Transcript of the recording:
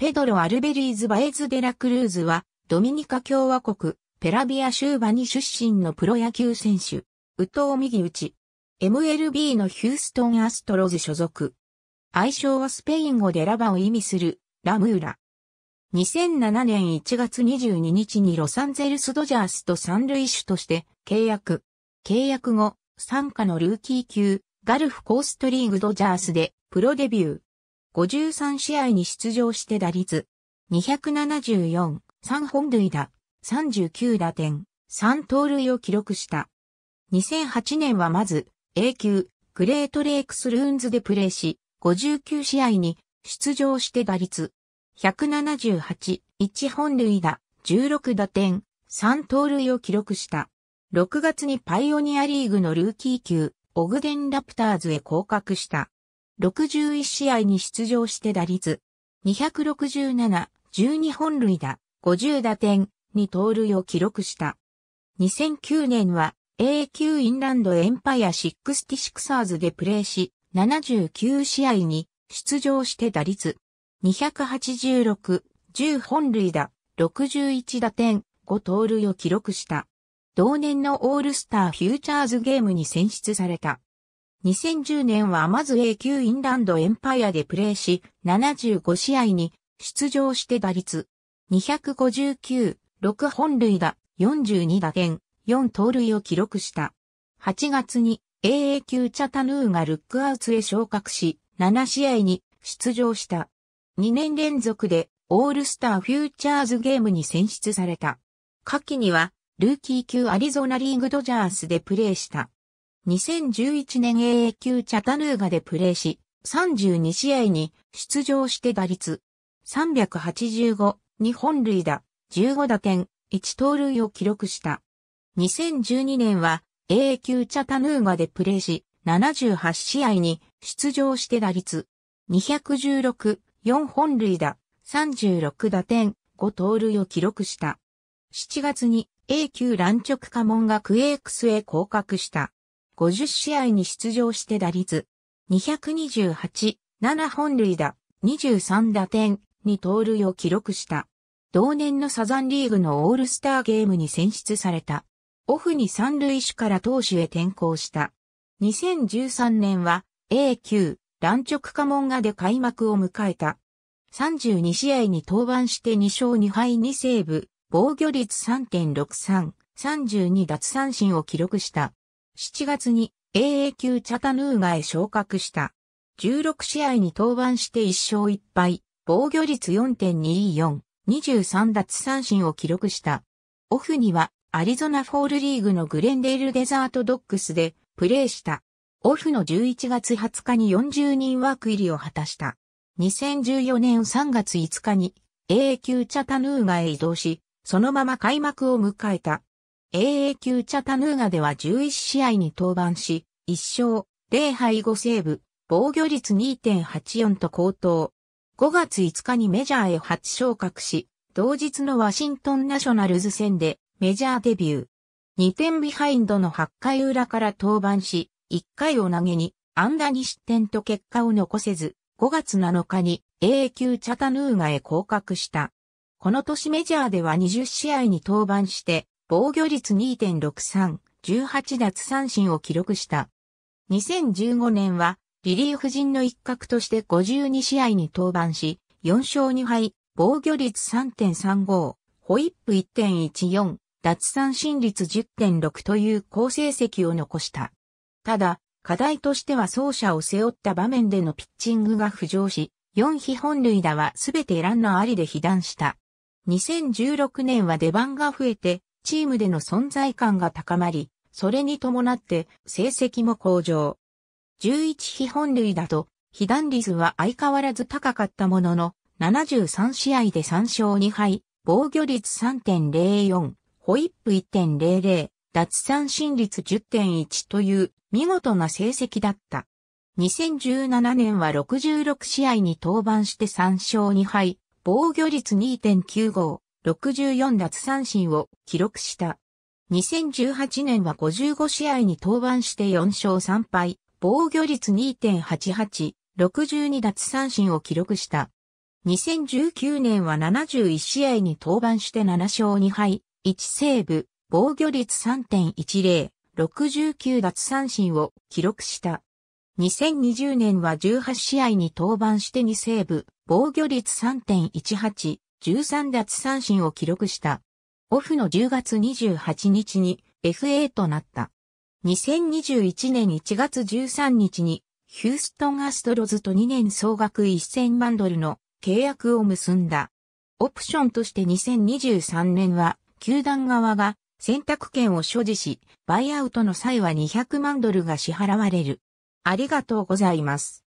ペドロ・アルベリーズ・バエズ・デラ・クルーズは、ドミニカ共和国、ペラビア州バに出身のプロ野球選手、宇藤右打ち、MLB のヒューストン・アストロズ所属。愛称はスペイン語でラバを意味する、ラムーラ。2007年1月22日にロサンゼルス・ドジャースと三塁手として契約。契約後、参加のルーキー級、ガルフコーストリーグドジャースでプロデビュー。53試合に出場して打率、274、3本塁打、39打点、3盗塁を記録した。2008年はまず、A 級、グレートレイクスルーンズでプレーし、59試合に出場して打率、178、1本塁打、16打点、3盗塁を記録した。6月にパイオニアリーグのルーキー級、オグデンラプターズへ降格した。61試合に出場して打率、267、12本塁打、50打点、に盗塁を記録した。2009年は A 級インランドエンパイア66サーズでプレーし、79試合に出場して打率、286、10本塁打、61打点、5盗塁を記録した。同年のオールスターフューチャーズゲームに選出された。2010年はまず A 級インランドエンパイアでプレーし、75試合に出場して打率259、6本塁打、42打点、4盗塁を記録した。8月に AA 級チャタヌーがルックアウトへ昇格し、7試合に出場した。2年連続でオールスターフューチャーズゲームに選出された。下記にはルーキー級アリゾナリーグドジャースでプレーした。2011年 AA 級チャタヌーガでプレーし、32試合に出場して打率385、2本塁打、15打点、1盗塁を記録した。2012年は AA 級チャタヌーガでプレーし、78試合に出場して打率216、4本塁打、36打点、5盗塁を記録した。7月に A 級乱直家門がクエクスへ降格した。50試合に出場して打率228、7本塁打、23打点、2盗塁を記録した。同年のサザンリーグのオールスターゲームに選出された。オフに三塁手から投手へ転向した。2013年は A 級、乱直家門がで開幕を迎えた。32試合に登板して2勝2敗2セーブ、防御率3.63、32奪三振を記録した。7月に AA 級チャタヌーガへ昇格した。16試合に登板して1勝1敗、防御率4.24、23奪三振を記録した。オフにはアリゾナフォールリーグのグレンデールデザートドックスでプレーした。オフの11月20日に40人枠入りを果たした。2014年3月5日に AA 級チャタヌーガへ移動し、そのまま開幕を迎えた。AA 級チャタヌーガでは11試合に登板し、1勝、0敗5セーブ、防御率2.84と高騰。5月5日にメジャーへ初昇格し、同日のワシントンナショナルズ戦でメジャーデビュー。2点ビハインドの8回裏から登板し、1回を投げに、ンダ2失点と結果を残せず、5月7日に AA 級チャタヌーガへ降格した。この年メジャーでは20試合に登板して、防御率2.63、18奪三振を記録した。2015年は、リリーフ陣の一角として52試合に登板し、4勝2敗、防御率3.35、ホイップ1.14、奪三振率10.6という好成績を残した。ただ、課題としては走者を背負った場面でのピッチングが浮上し、4非本塁打はすべてランナーありで被弾した。2016年は出番が増えて、チームでの存在感が高まり、それに伴って成績も向上。11非本塁打と、被弾率は相変わらず高かったものの、73試合で3勝2敗、防御率3.04、ホイップ1.00、脱三振率10.1という見事な成績だった。2017年は66試合に登板して3勝2敗、防御率2.95、64奪三振を記録した。2018年は55試合に登板して4勝3敗、防御率2.88、62奪三振を記録した。2019年は71試合に登板して7勝2敗、1セーブ、防御率3.10、69奪三振を記録した。2020年は18試合に登板して2セーブ、防御率3.18、13奪三振を記録した。オフの10月28日に FA となった。2021年1月13日にヒューストンアストロズと2年総額1000万ドルの契約を結んだ。オプションとして2023年は球団側が選択権を所持し、バイアウトの際は200万ドルが支払われる。ありがとうございます。